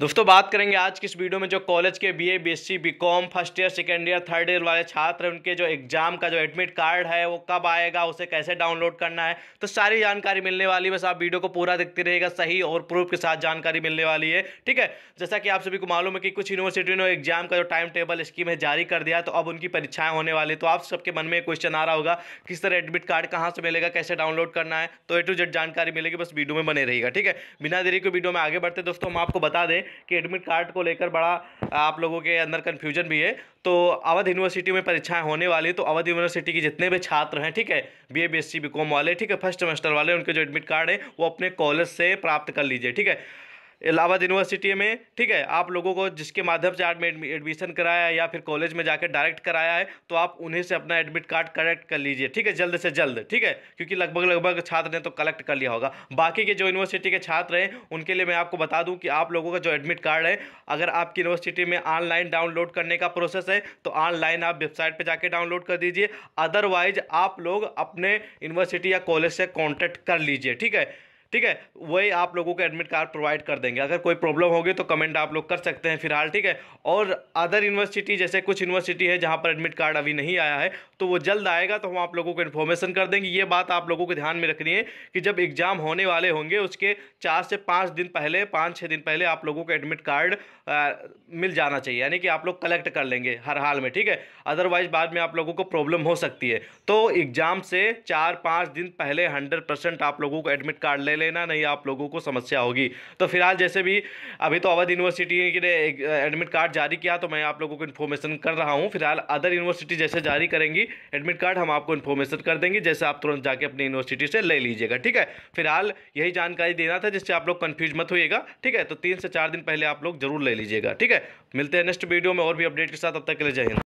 दोस्तों बात करेंगे आज की इस वीडियो में जो कॉलेज के BA, BSc, BCom first year second year third year वाले छात्र उनके जो एग्जाम का जो एडमिट कार्ड है वो कब आएगा उसे कैसे डाउनलोड करना है तो सारी जानकारी मिलने वाली बस आप वीडियो को पूरा देखते रहेगा सही और प्रूफ के साथ जानकारी मिलने वाली है ठीक है जैसा कि आप सभी को मालूम है कि कुछ यूनिवर्सिटियों ने एग्जाम का जो टाइम टेबल स्कीम है जारी कर दिया तो अब उनकी परीक्षाएं होने वाली तो आप सबके मन में क्वेश्चन आ रहा होगा किस तरह एडमिट कार्ड कहाँ से मिलेगा कैसे डाउनलोड करना है तो ए टू जेड जानकारी मिलेगी बस वीडियो में बने रहेगा ठीक है बिना देरी के वीडियो में आगे बढ़ते दोस्तों हम आपको बता दें कि एडमिट कार्ड को लेकर बड़ा आप लोगों के अंदर कन्फ्यूजन भी है तो अवध यूनिवर्सिटी में परीक्षाएं होने वाली तो अवध यूनिवर्सिटी के जितने भी छात्र हैं ठीक है बी ए बी वाले ठीक है फर्स्ट सेमेस्टर वाले उनके जो एडमिट कार्ड है वो अपने कॉलेज से प्राप्त कर लीजिए ठीक है इलाहाबाद यूनिवर्सिटी में ठीक है आप लोगों को जिसके माध्यम से आपने एडमिशन कराया है या फिर कॉलेज में जाकर डायरेक्ट कराया है तो आप उन्हीं से अपना एडमिट कार्ड कलेक्ट कर लीजिए ठीक है जल्द से जल्द ठीक है क्योंकि लगभग लगभग छात्र ने तो कलेक्ट कर लिया होगा बाकी के जो यूनिवर्सिटी के छात्र हैं उनके लिए मैं आपको बता दूँ कि आप लोगों का जो एडमिट कार्ड है अगर आपकी यूनिवर्सिटी में ऑनलाइन डाउनलोड करने का प्रोसेस है तो ऑनलाइन आप वेबसाइट पर जाकर डाउनलोड कर दीजिए अदरवाइज आप लोग अपने यूनिवर्सिटी या कॉलेज से कॉन्टैक्ट कर लीजिए ठीक है ठीक है वही आप लोगों को एडमिट कार्ड प्रोवाइड कर देंगे अगर कोई प्रॉब्लम होगी तो कमेंट आप लोग कर सकते हैं फिलहाल ठीक है और अदर यूनिवर्सिटी जैसे कुछ यूनिवर्सिटी है जहाँ पर एडमिट कार्ड अभी नहीं आया है तो वो जल्द आएगा तो हम आप लोगों को इन्फॉर्मेशन कर देंगे ये बात आप लोगों को ध्यान में रखनी है कि जब एग्ज़ाम होने वाले होंगे उसके चार से पाँच दिन पहले पाँच छः दिन पहले आप लोगों को एडमिट कार्ड मिल जाना चाहिए यानी कि आप लोग कलेक्ट कर लेंगे हर हाल में ठीक है अदरवाइज बाद में आप लोगों को प्रॉब्लम हो सकती है तो एग्ज़ाम से चार पाँच दिन पहले हंड्रेड आप लोगों को एडमिट कार्ड ले लें लेना नहीं आप लोगों को समस्या होगी तो फिलहाल जैसे भी अभी तो अवध यूनिवर्सिटी ने एडमिट कार्ड जारी किया तो मैं आप लोगों को इन्फॉर्मेशन कर रहा हूँ फिलहाल अदर यूनिवर्सिटी जैसे जारी करेंगी एडमिट कार्ड हम आपको इन्फॉर्मेशन कर देंगे जैसे आप तुरंत जाके अपनी यूनिवर्सिटी से ले लीजिएगा ठीक है फिलहाल यही जानकारी देना था जिससे आप लोग कन्फ्यूज मत होइएगा ठीक है तो तीन से चार दिन पहले आप लोग जरूर ले लीजिएगा ठीक है मिलते हैं नेक्स्ट वीडियो में और भी अपडेट के साथ अब तक के लिए जय हिंद